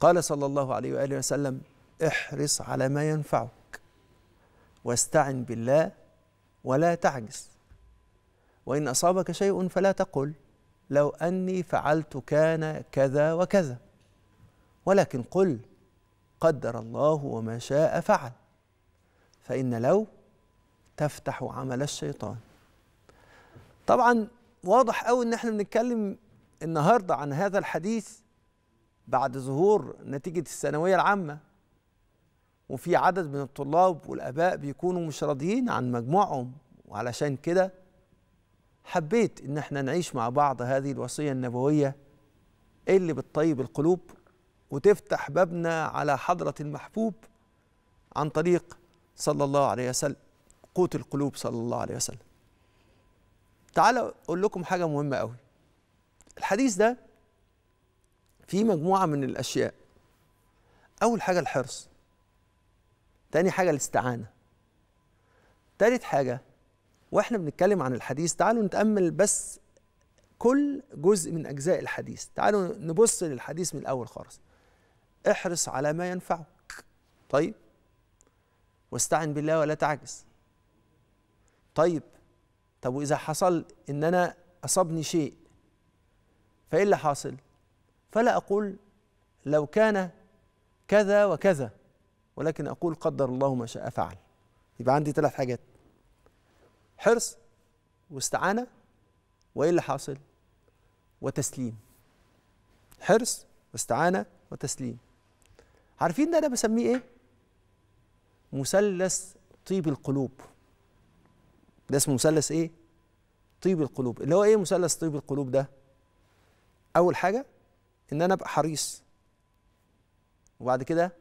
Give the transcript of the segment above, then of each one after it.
قال صلى الله عليه وآله وسلم احرص على ما ينفعك واستعن بالله ولا تعجز وإن أصابك شيء فلا تقل لو أني فعلت كان كذا وكذا ولكن قل قدر الله وما شاء فعل فإن لو تفتح عمل الشيطان طبعا واضح قوي ان احنا بنتكلم النهارده عن هذا الحديث بعد ظهور نتيجة الثانوية العامة وفي عدد من الطلاب والآباء بيكونوا مش راضيين عن مجموعهم وعلشان كده حبيت إن احنا نعيش مع بعض هذه الوصية النبوية اللي بتطيب القلوب وتفتح بابنا على حضرة المحبوب عن طريق صلى الله عليه وسلم قوت القلوب صلى الله عليه وسلم تعالوا أقول لكم حاجة مهمة قوي الحديث ده في مجموعه من الاشياء اول حاجه الحرص تاني حاجه الاستعانه تالت حاجه واحنا بنتكلم عن الحديث تعالوا نتامل بس كل جزء من اجزاء الحديث تعالوا نبص للحديث من الاول خالص احرص على ما ينفعك طيب واستعن بالله ولا تعجز طيب طب واذا حصل ان انا اصابني شيء فايه اللي حاصل فلا أقول لو كان كذا وكذا ولكن أقول قدر الله ما شاء فعل يبقى عندي ثلاث حاجات حرص واستعانة وإيه اللي حاصل وتسليم حرص واستعانة وتسليم عارفين ده أنا بسميه إيه مثلث طيب القلوب ده اسمه مثلث إيه طيب القلوب اللي هو إيه مثلث طيب القلوب ده أول حاجة ان انا ابقى حريص وبعد كده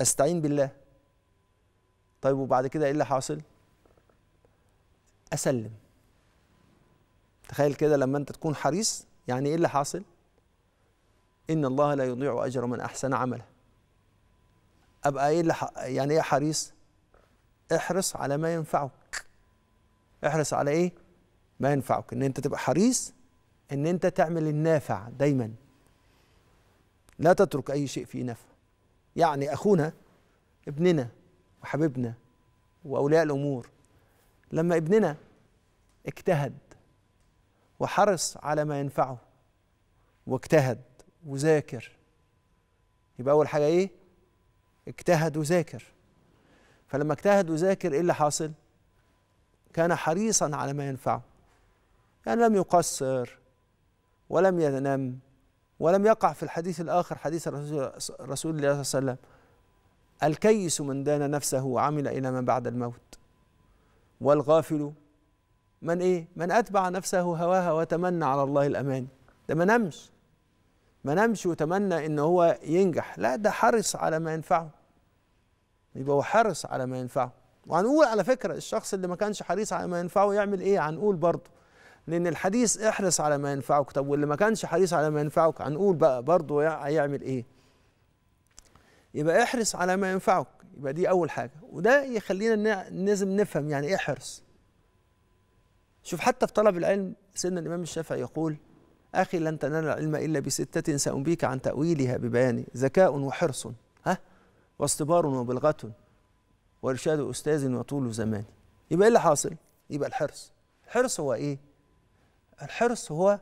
استعين بالله طيب وبعد كده ايه اللي حاصل اسلم تخيل كده لما انت تكون حريص يعني ايه اللي حاصل ان الله لا يضيع اجر من احسن عملا ابقى ايه اللي ح... يعني ايه حريص احرص على ما ينفعك احرص على ايه ما ينفعك ان انت تبقى حريص ان انت تعمل النافع دايما لا تترك أي شيء في نفع يعني أخونا ابننا وحبيبنا وأولياء الأمور لما ابننا اجتهد وحرص على ما ينفعه واجتهد وذاكر يبقى أول حاجة إيه؟ اجتهد وذاكر فلما اجتهد وذاكر إيه اللي حاصل؟ كان حريصا على ما ينفعه يعني لم يقصر ولم ينم ولم يقع في الحديث الآخر حديث رسول الله صلى الله عليه وسلم الكيس من دان نفسه وعمل إلى ما بعد الموت والغافل من إيه؟ من أتبع نفسه هواها وتمنى على الله الأمان ده ما نمش ما نمش وتمنى إن هو ينجح لا ده حرص على ما ينفعه يبقى هو حرص على ما ينفعه وهنقول على فكرة الشخص اللي ما كانش حريص على ما ينفعه يعمل إيه هنقول برضه لان الحديث احرص على ما ينفعك طب واللي ما كانش حريص على ما ينفعك هنقول بقى برضه هيعمل ايه يبقى احرص على ما ينفعك يبقى دي اول حاجه وده يخلينا لازم نفهم يعني ايه حرص شوف حتى في طلب العلم سيدنا الامام الشافعي يقول اخي لن تنال العلم الا بسته سانبيك عن تاويلها ببياني ذكاء وحرص ها واصطبار وبلغه وارشاد استاذ وطول زمان يبقى ايه اللي حاصل يبقى الحرص الحرص هو ايه الحرص هو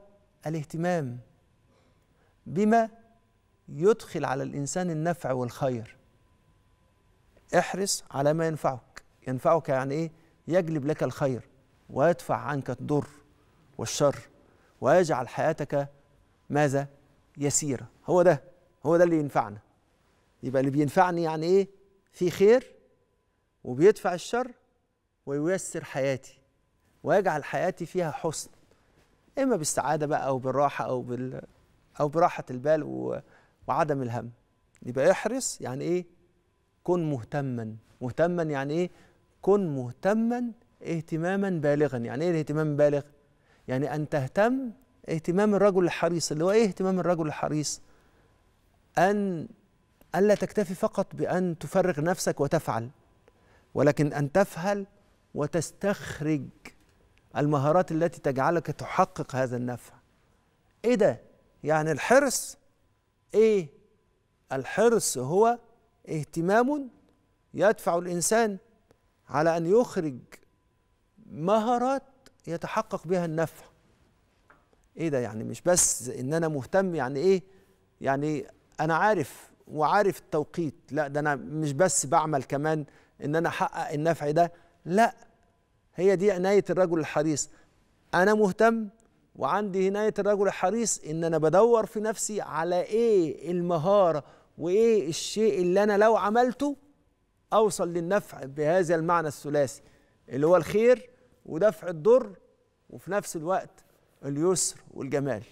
الاهتمام بما يدخل على الإنسان النفع والخير احرص على ما ينفعك ينفعك يعني إيه يجلب لك الخير ويدفع عنك الضر والشر ويجعل حياتك ماذا يسيرة هو ده هو ده اللي ينفعنا يبقى اللي بينفعني يعني إيه في خير وبيدفع الشر وييسر حياتي ويجعل حياتي فيها حسن اما بالسعاده بقى او بالراحه او بال او براحه البال و... وعدم الهم يبقى احرص يعني ايه كن مهتما مهتما يعني ايه كن مهتما اهتماما بالغا يعني ايه الاهتمام البالغ يعني ان تهتم اهتمام الرجل الحريص اللي هو ايه اهتمام الرجل الحريص ان الا تكتفي فقط بان تفرغ نفسك وتفعل ولكن ان تفعل وتستخرج المهارات التي تجعلك تحقق هذا النفع ايه ده يعني الحرص ايه الحرص هو اهتمام يدفع الانسان على ان يخرج مهارات يتحقق بها النفع ايه ده يعني مش بس ان انا مهتم يعني ايه يعني انا عارف وعارف التوقيت لا ده انا مش بس بعمل كمان ان انا احقق النفع ده لا هي دي عناية الرجل الحريص أنا مهتم وعندي عناية الرجل الحريص إن أنا بدور في نفسي على إيه المهارة وإيه الشيء اللي أنا لو عملته أوصل للنفع بهذا المعنى الثلاثي اللي هو الخير ودفع الضر وفي نفس الوقت اليسر والجمال